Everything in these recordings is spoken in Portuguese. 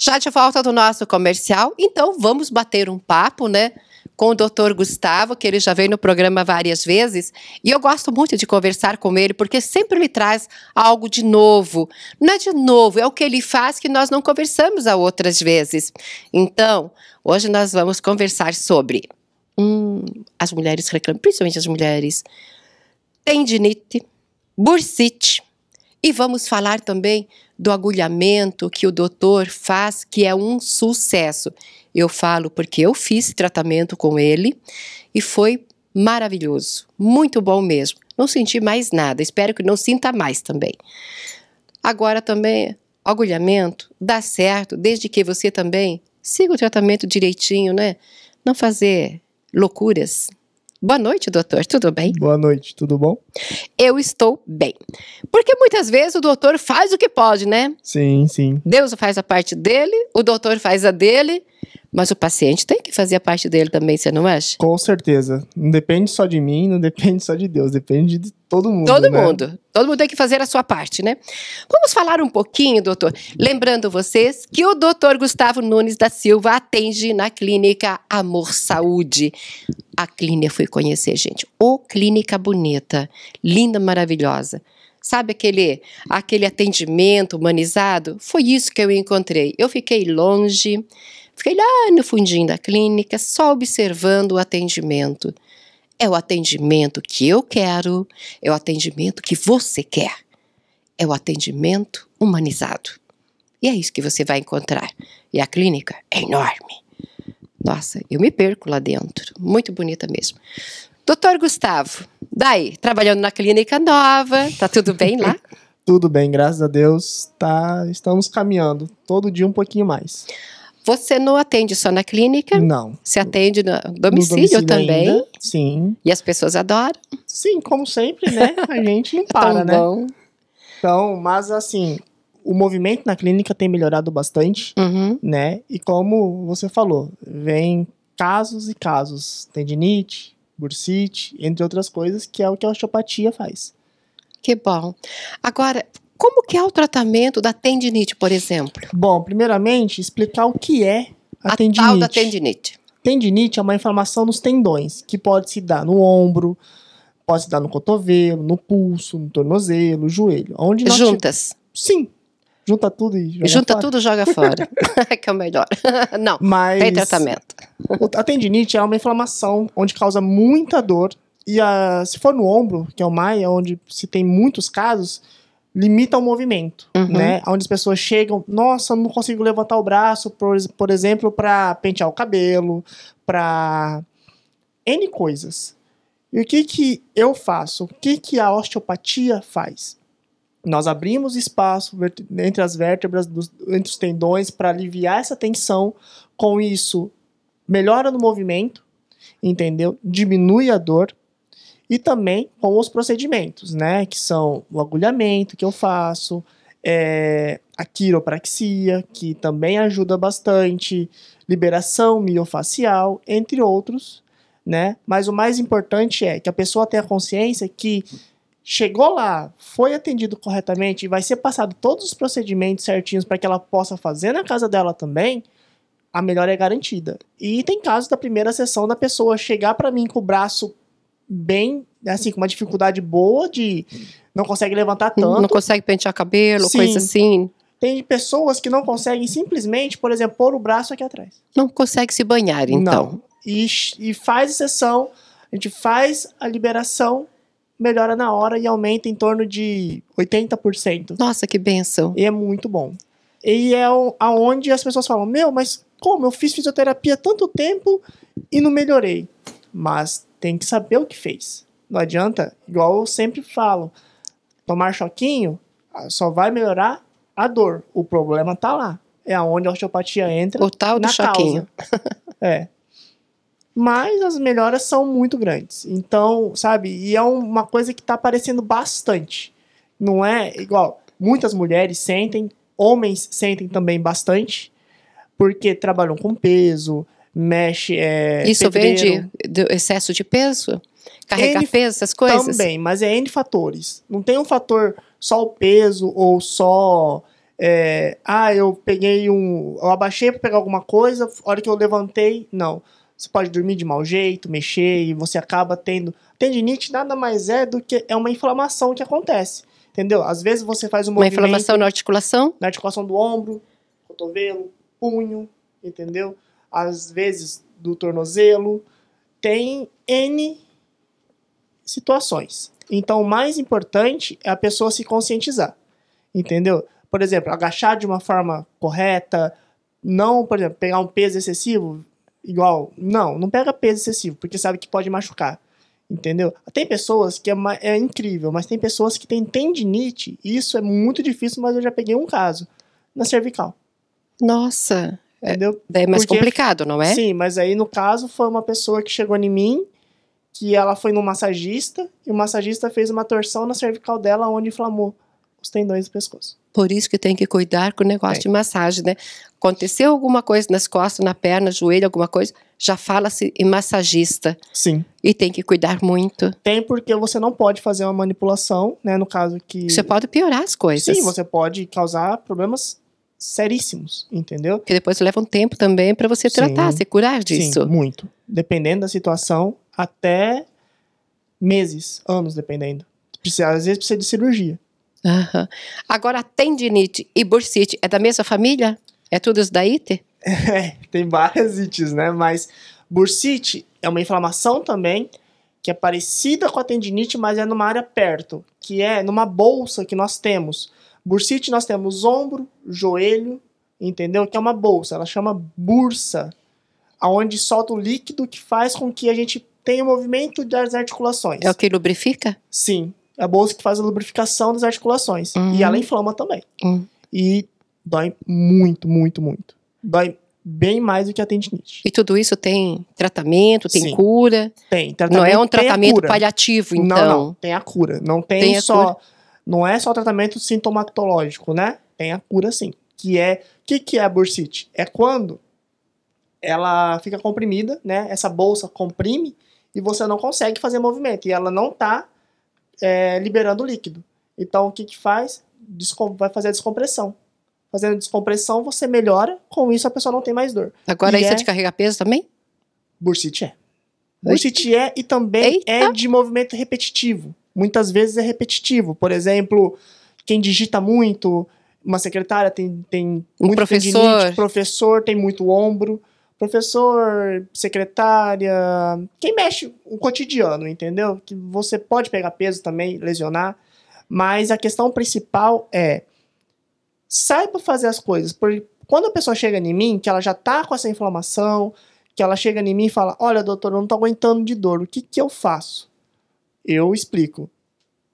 Já de volta do nosso comercial, então vamos bater um papo, né? Com o doutor Gustavo, que ele já veio no programa várias vezes, e eu gosto muito de conversar com ele, porque sempre me traz algo de novo. Não é de novo, é o que ele faz que nós não conversamos a outras vezes. Então, hoje nós vamos conversar sobre. Hum, as mulheres reclamam, principalmente as mulheres, tendinite, bursite, e vamos falar também do agulhamento que o doutor faz, que é um sucesso. Eu falo porque eu fiz tratamento com ele e foi maravilhoso, muito bom mesmo. Não senti mais nada, espero que não sinta mais também. Agora também, agulhamento dá certo desde que você também siga o tratamento direitinho, né? Não fazer loucuras, Boa noite, doutor. Tudo bem? Boa noite, tudo bom? Eu estou bem. Porque muitas vezes o doutor faz o que pode, né? Sim, sim. Deus faz a parte dele, o doutor faz a dele, mas o paciente tem que fazer a parte dele também, você não acha? Com certeza. Não depende só de mim, não depende só de Deus, depende de todo mundo. Todo né? mundo. Todo mundo tem que fazer a sua parte, né? Vamos falar um pouquinho, doutor. Lembrando vocês que o doutor Gustavo Nunes da Silva atende na clínica Amor Saúde. A clínica fui conhecer, gente. Ô, clínica bonita, linda, maravilhosa. Sabe aquele, aquele atendimento humanizado? Foi isso que eu encontrei. Eu fiquei longe Fiquei lá no fundinho da clínica, só observando o atendimento. É o atendimento que eu quero, é o atendimento que você quer. É o atendimento humanizado. E é isso que você vai encontrar. E a clínica é enorme. Nossa, eu me perco lá dentro. Muito bonita mesmo. Doutor Gustavo, daí, trabalhando na clínica nova, tá tudo bem lá? tudo bem, graças a Deus. Tá, estamos caminhando todo dia um pouquinho mais. Você não atende só na clínica? Não. Você atende no domicílio, no domicílio também? Ainda, sim. E as pessoas adoram? Sim, como sempre, né? A gente não é para, né? Bom. Então, mas assim, o movimento na clínica tem melhorado bastante, uhum. né? E como você falou, vem casos e casos, tendinite, bursite, entre outras coisas, que é o que a osteopatia faz. Que bom. Agora, como que é o tratamento da tendinite, por exemplo? Bom, primeiramente, explicar o que é a, a tendinite. tal da tendinite. Tendinite é uma inflamação nos tendões, que pode se dar no ombro, pode se dar no cotovelo, no pulso, no tornozelo, no joelho. Onde Juntas? Te... Sim. Junta tudo e joga Junta fora. tudo joga fora. que é o melhor. Não, Mas tem tratamento. A tendinite é uma inflamação onde causa muita dor. E a, se for no ombro, que é o mais, é onde se tem muitos casos, limita o movimento, uhum. né? Onde as pessoas chegam, nossa, não consigo levantar o braço, por, por exemplo, para pentear o cabelo, para N coisas. E o que, que eu faço? O que, que a osteopatia faz? Nós abrimos espaço entre as vértebras, dos, entre os tendões, para aliviar essa tensão. Com isso, melhora no movimento, entendeu? Diminui a dor e também com os procedimentos, né? Que são o agulhamento que eu faço, é, a quiropraxia, que também ajuda bastante, liberação miofacial, entre outros, né? Mas o mais importante é que a pessoa tenha consciência que chegou lá, foi atendido corretamente e vai ser passado todos os procedimentos certinhos para que ela possa fazer na casa dela também, a melhor é garantida. E tem casos da primeira sessão da pessoa chegar para mim com o braço bem, assim, com uma dificuldade boa de não consegue levantar tanto. Não consegue pentear cabelo, Sim. coisa assim. Tem pessoas que não conseguem simplesmente, por exemplo, pôr o braço aqui atrás. Não consegue se banhar, então. Não. E, e faz sessão a gente faz a liberação, melhora na hora e aumenta em torno de 80%. Nossa, que benção. E é muito bom. E é aonde as pessoas falam: Meu, mas como? Eu fiz fisioterapia tanto tempo e não melhorei mas tem que saber o que fez. Não adianta, igual eu sempre falo, tomar choquinho ah, só vai melhorar a dor. O problema tá lá. É aonde a osteopatia entra. O tal do choquinho. é. Mas as melhoras são muito grandes. Então, sabe, e é uma coisa que tá aparecendo bastante. Não é igual. Muitas mulheres sentem, homens sentem também bastante, porque trabalham com peso, mexe. É, Isso pedreiro. vem de, excesso de peso? Carregar N, peso, essas coisas? Também, mas é N fatores. Não tem um fator só o peso ou só. É, ah, eu peguei um. Eu abaixei para pegar alguma coisa, a hora que eu levantei, não. Você pode dormir de mau jeito, mexer e você acaba tendo. Tendinite nada mais é do que é uma inflamação que acontece. Entendeu? Às vezes você faz um uma inflamação na articulação? Na articulação do ombro, cotovelo, punho, entendeu? às vezes do tornozelo, tem N situações. Então, o mais importante é a pessoa se conscientizar, entendeu? Por exemplo, agachar de uma forma correta, não, por exemplo, pegar um peso excessivo, igual, não, não pega peso excessivo, porque sabe que pode machucar, entendeu? Tem pessoas que é, é incrível, mas tem pessoas que têm tendinite, e isso é muito difícil, mas eu já peguei um caso, na cervical. Nossa, é, Entendeu? É, é mais Porque, complicado, não é? Sim, mas aí no caso foi uma pessoa que chegou em mim, que ela foi no massagista, e o massagista fez uma torção na cervical dela onde inflamou os tendões do pescoço. Por isso que tem que cuidar com o negócio é. de massagem, né? Aconteceu alguma coisa nas costas, na perna, joelho, alguma coisa, já fala-se em massagista. Sim. E tem que cuidar muito. Tem porque você não pode fazer uma manipulação, né? No caso que. Você pode piorar as coisas. Sim, você pode causar problemas seríssimos, entendeu? Que depois leva um tempo também para você tratar, sim, se curar disso. Sim, muito. Dependendo da situação, até meses, anos, dependendo. Precisa, às vezes precisa de cirurgia. Aham. Agora, tendinite e bursite é da mesma família? É tudo isso da IT? É, tem várias ites, né? Mas bursite é uma inflamação também que é parecida com a tendinite, mas é numa área perto, que é numa bolsa que nós temos Bursite nós temos ombro, joelho, entendeu? Que é uma bolsa, ela chama bursa, aonde solta o líquido que faz com que a gente tenha o movimento das articulações. É o que lubrifica? Sim, é a bolsa que faz a lubrificação das articulações uhum. e ela inflama também. Uhum. E dói muito, muito, muito. Dói bem mais do que a tendinite. E tudo isso tem tratamento, tem Sim, cura? Tem. Tratamento, não é um tratamento paliativo, então? Não, não. Tem a cura. Não tem, tem só... Cura não é só tratamento sintomatológico, né? Tem a cura sim. Que é. O que, que é a bursite? É quando ela fica comprimida, né? Essa bolsa comprime e você não consegue fazer movimento. E ela não está é, liberando líquido. Então o que, que faz? Descom vai fazer a descompressão. Fazendo descompressão, você melhora, com isso a pessoa não tem mais dor. Agora, e é isso é... de carregar peso também? Bursite é. Bursite é e também Eita. é de movimento repetitivo muitas vezes é repetitivo. Por exemplo, quem digita muito, uma secretária tem, tem um muito professor. professor tem muito ombro, professor, secretária, quem mexe o cotidiano, entendeu? Que você pode pegar peso também, lesionar, mas a questão principal é saiba fazer as coisas, porque quando a pessoa chega em mim, que ela já tá com essa inflamação, que ela chega em mim e fala: "Olha, doutor, eu não tô aguentando de dor, o que que eu faço?" eu explico.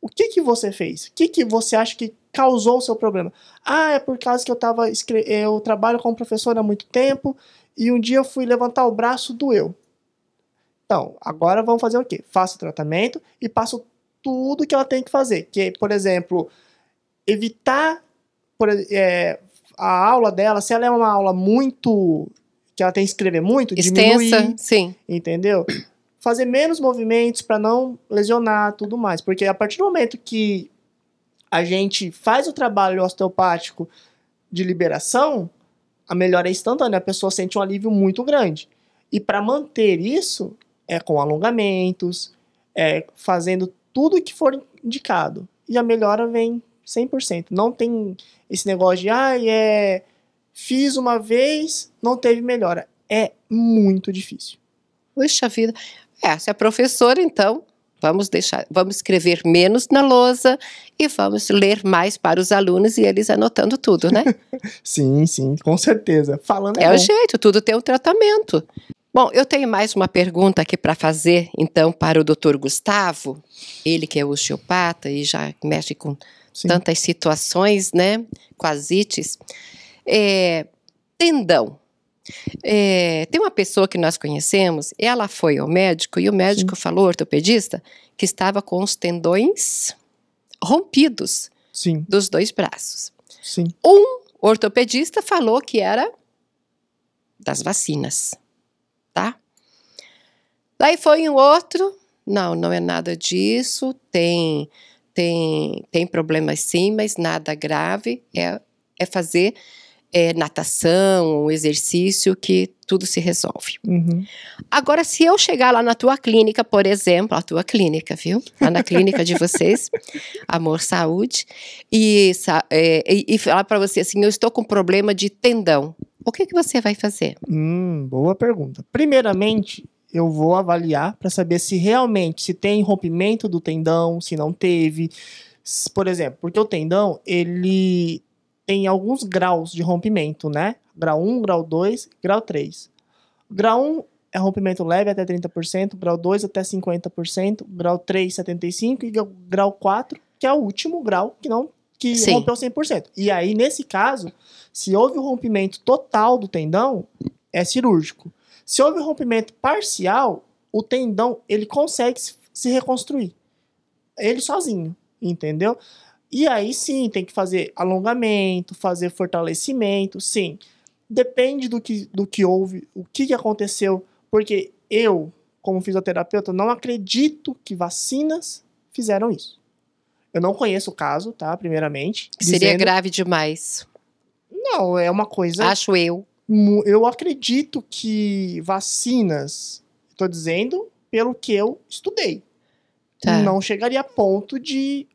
O que que você fez? O que que você acha que causou o seu problema? Ah, é por causa que eu tava eu trabalho como professor há muito tempo e um dia eu fui levantar o braço doeu. Então, agora vamos fazer o quê? Faço o tratamento e passo tudo que ela tem que fazer, que por exemplo, evitar por, é, a aula dela, se ela é uma aula muito que ela tem que escrever muito, Extensa, diminuir, sim. entendeu? fazer menos movimentos para não lesionar tudo mais. Porque a partir do momento que a gente faz o trabalho osteopático de liberação, a melhora é instantânea, a pessoa sente um alívio muito grande. E para manter isso, é com alongamentos, é fazendo tudo que for indicado. E a melhora vem 100%. Não tem esse negócio de, ah, é, fiz uma vez, não teve melhora. É muito difícil. Puxa vida. É, se é professora, então vamos deixar, vamos escrever menos na lousa e vamos ler mais para os alunos e eles anotando tudo, né? sim, sim, com certeza. Falando é, o jeito, tudo tem um tratamento. Bom, eu tenho mais uma pergunta aqui para fazer, então, para o doutor Gustavo, ele que é osteopata e já mexe com sim. tantas situações, né, com É, tendão, é, tem uma pessoa que nós conhecemos, ela foi ao médico e o médico Sim. falou, ortopedista, que estava com os tendões rompidos Sim. dos dois braços. Sim. Um ortopedista falou que era das vacinas, tá? Daí foi um outro, não, não é nada disso, tem tem tem problemas sim, mas nada grave, é é fazer é, natação, exercício, que tudo se resolve. Uhum. Agora, se eu chegar lá na tua clínica, por exemplo, a tua clínica, viu? Lá na clínica de vocês, Amor Saúde, e, é, e falar para você assim: eu estou com problema de tendão. O que, que você vai fazer? Hum, boa pergunta. Primeiramente, eu vou avaliar para saber se realmente se tem rompimento do tendão, se não teve. Por exemplo, porque o tendão, ele em alguns graus de rompimento, né? Grau 1, grau 2, grau 3. Grau 1 é rompimento leve até 30%, grau 2 até 50%, grau 3 75% e grau 4, que é o último grau que não que Sim. rompeu 100%. E aí, nesse caso, se houve o rompimento total do tendão, é cirúrgico. Se houve o rompimento parcial, o tendão ele consegue se reconstruir. Ele sozinho, entendeu? E aí sim, tem que fazer alongamento, fazer fortalecimento, sim. Depende do que, do que houve, o que, aconteceu, porque eu, como fisioterapeuta, não acredito que vacinas fizeram isso. Eu não conheço o caso, tá? Primeiramente. Seria grave demais. Não, é uma coisa. Acho eu. Eu acredito que vacinas, estou dizendo, pelo que eu estudei. Tá. Não chegaria a ponto de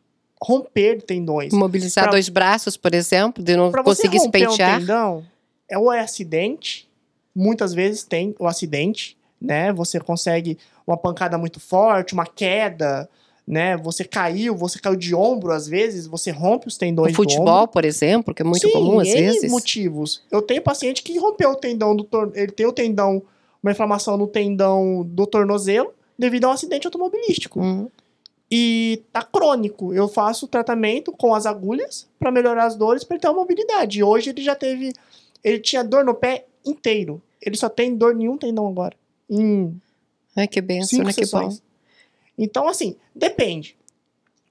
romper tendões. Mobilizar pra, dois braços, por exemplo, de não conseguir você romper espentear. Um tendão, é ou é acidente, muitas vezes tem o acidente, né? Você consegue uma pancada muito forte, uma queda, né? Você caiu, você caiu de ombro às vezes, você rompe os tendões. O futebol, por exemplo, que é muito Sim, comum às vezes. motivos. Eu tenho paciente que rompeu o tendão do tor... ele tem o tendão, uma inflamação no tendão do tornozelo devido a um acidente automobilístico. Uhum. E tá crônico. Eu faço tratamento com as agulhas para melhorar as dores, para ele ter uma mobilidade. Hoje ele já teve. Ele tinha dor no pé inteiro. Ele só tem dor nenhum tendão agora. Ai, que benção, né? Que bom. Então, assim, depende.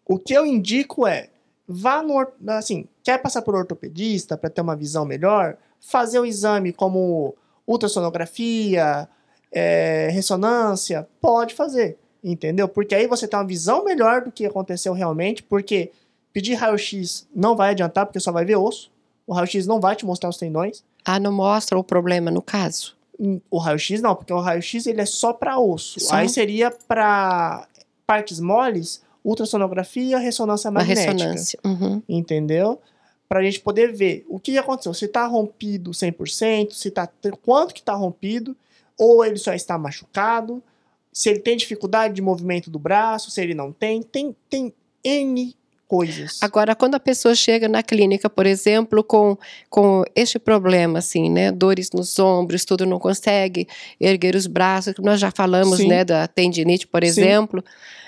O que eu indico é vá no assim, quer passar por ortopedista para ter uma visão melhor, fazer o um exame como ultrassonografia, é, ressonância, pode fazer. Entendeu? Porque aí você tem uma visão melhor do que aconteceu realmente, porque pedir raio-x não vai adiantar, porque só vai ver osso. O raio-x não vai te mostrar os tendões. Ah, não mostra o problema no caso? Hum, o raio-x não, porque o raio-x ele é só para osso. Só? Aí seria para partes moles, ultrassonografia, ressonância magnética. A ressonância. Uhum. Entendeu? Para a gente poder ver o que aconteceu, se está rompido 100%, se tá, quanto que está rompido, ou ele só está machucado, se ele tem dificuldade de movimento do braço, se ele não tem, tem, tem N coisas. Agora, quando a pessoa chega na clínica, por exemplo, com, com este problema, assim, né? Dores nos ombros, tudo não consegue erguer os braços, que nós já falamos, Sim. né? Da tendinite, por exemplo,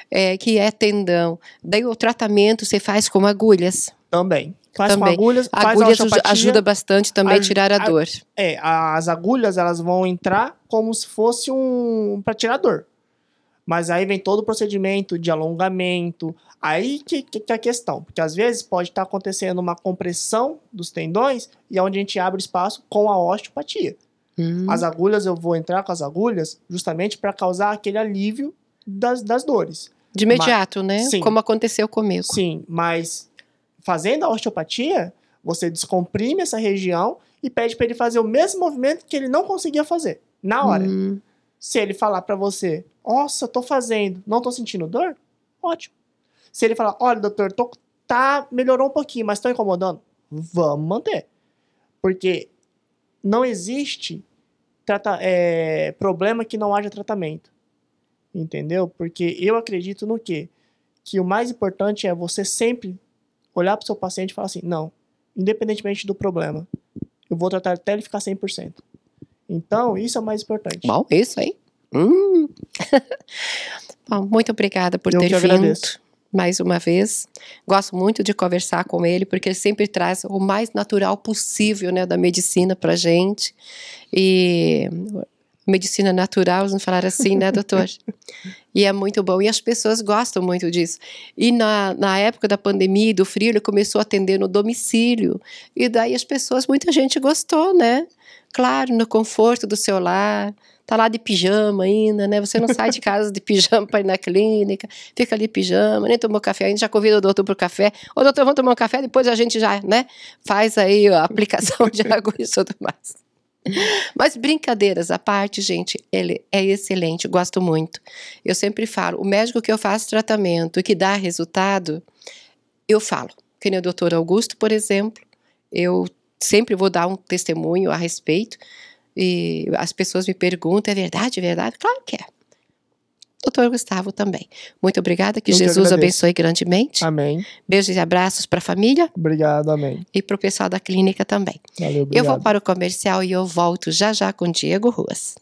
é, que é tendão. Daí o tratamento você faz com agulhas. Também. Faz também. com agulhas. Agulhas ajuda bastante também a tirar a, a dor. É, as agulhas elas vão entrar como se fosse um para tirar dor. Mas aí vem todo o procedimento de alongamento. Aí que, que, que é a questão. Porque às vezes pode estar tá acontecendo uma compressão dos tendões e é onde a gente abre espaço com a osteopatia. Hum. As agulhas, eu vou entrar com as agulhas justamente para causar aquele alívio das, das dores. De imediato, mas, né? Sim. Como aconteceu comigo. Sim, mas fazendo a osteopatia, você descomprime essa região e pede para ele fazer o mesmo movimento que ele não conseguia fazer na hora. Hum. Se ele falar para você, nossa, tô fazendo, não tô sentindo dor, ótimo. Se ele falar, olha, doutor, tô, tá, melhorou um pouquinho, mas tô incomodando, vamos manter. Porque não existe trata, é, problema que não haja tratamento. Entendeu? Porque eu acredito no quê? Que o mais importante é você sempre olhar para seu paciente e falar assim: não, independentemente do problema, eu vou tratar até ele ficar 100%. Então, isso é o mais importante. Bom, isso aí. Hum. Bom, muito obrigada por Eu ter vindo. Agradeço. Mais uma vez, gosto muito de conversar com ele, porque ele sempre traz o mais natural possível né, da medicina para gente. E medicina natural, vamos falar assim, né, doutor? e é muito bom. E as pessoas gostam muito disso. E na, na época da pandemia e do frio, ele começou a atender no domicílio. E daí as pessoas, muita gente gostou, né? Claro, no conforto do seu lar. Tá lá de pijama ainda, né? Você não sai de casa de pijama para ir na clínica, fica ali de pijama, nem tomou café ainda, já convida o doutor para o café. Ô, doutor, vamos tomar um café, depois a gente já, né? Faz aí a aplicação de água e tudo mais. Mas brincadeiras à parte, gente, ele é excelente, gosto muito. Eu sempre falo, o médico que eu faço tratamento e que dá resultado, eu falo. Que nem o doutor Augusto, por exemplo, eu sempre vou dar um testemunho a respeito e as pessoas me perguntam, é verdade, é verdade? Claro que é doutor Gustavo também. Muito obrigada, que Eu Jesus que abençoe grandemente. Amém. Beijos e abraços para a família. Obrigado, amém. E para o pessoal da clínica também. Valeu, obrigado. Eu vou para o comercial e eu volto já já com Diego Ruas.